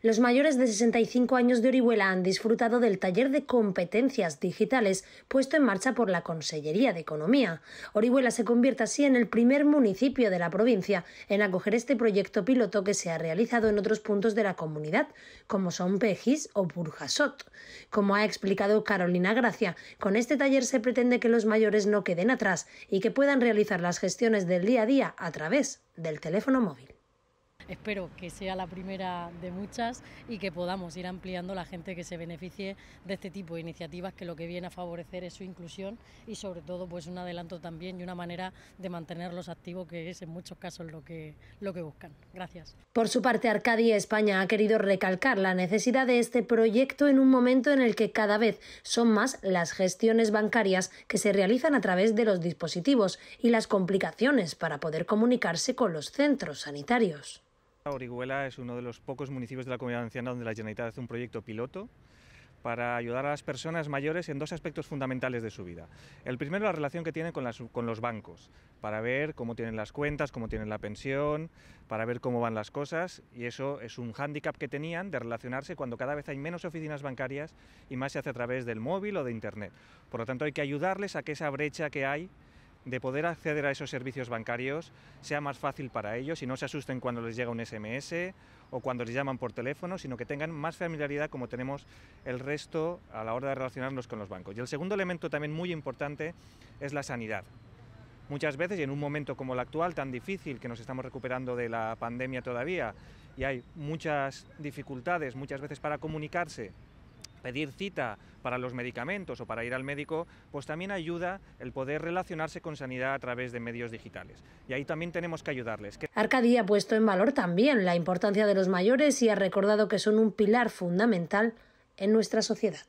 Los mayores de 65 años de Orihuela han disfrutado del taller de competencias digitales puesto en marcha por la Consellería de Economía. Orihuela se convierte así en el primer municipio de la provincia en acoger este proyecto piloto que se ha realizado en otros puntos de la comunidad, como son Pejis o Burjasot. Como ha explicado Carolina Gracia, con este taller se pretende que los mayores no queden atrás y que puedan realizar las gestiones del día a día a través del teléfono móvil espero que sea la primera de muchas y que podamos ir ampliando la gente que se beneficie de este tipo de iniciativas que lo que viene a favorecer es su inclusión y sobre todo pues un adelanto también y una manera de mantenerlos activos que es en muchos casos lo que, lo que buscan. Gracias. Por su parte, Arcadia España ha querido recalcar la necesidad de este proyecto en un momento en el que cada vez son más las gestiones bancarias que se realizan a través de los dispositivos y las complicaciones para poder comunicarse con los centros sanitarios. Orihuela es uno de los pocos municipios de la comunidad anciana donde la Generalitat hace un proyecto piloto para ayudar a las personas mayores en dos aspectos fundamentales de su vida. El primero, la relación que tienen con, con, los bancos, para ver cómo tienen las cuentas, cómo tienen la pensión, para ver cómo van las cosas, y eso es un hándicap que tenían de relacionarse cuando cada vez hay menos oficinas bancarias y más se hace a través del móvil o de Internet. Por lo tanto, hay que ayudarles a que esa brecha que hay de poder acceder a esos servicios bancarios sea más fácil para ellos y no se asusten cuando les llega un SMS o cuando les llaman por teléfono, sino que tengan más familiaridad como tenemos el resto a la hora de relacionarnos con los bancos. Y el segundo elemento también muy importante es la sanidad. Muchas veces, y en un momento como el actual, tan difícil, que nos estamos recuperando de la pandemia todavía, y hay muchas dificultades muchas veces para comunicarse pedir cita para los medicamentos o para ir al médico, pues también ayuda el poder relacionarse con sanidad a través de medios digitales. Y ahí también tenemos que ayudarles. Arcadía ha puesto en valor también la importancia de los mayores y ha recordado que son un pilar fundamental en nuestra sociedad.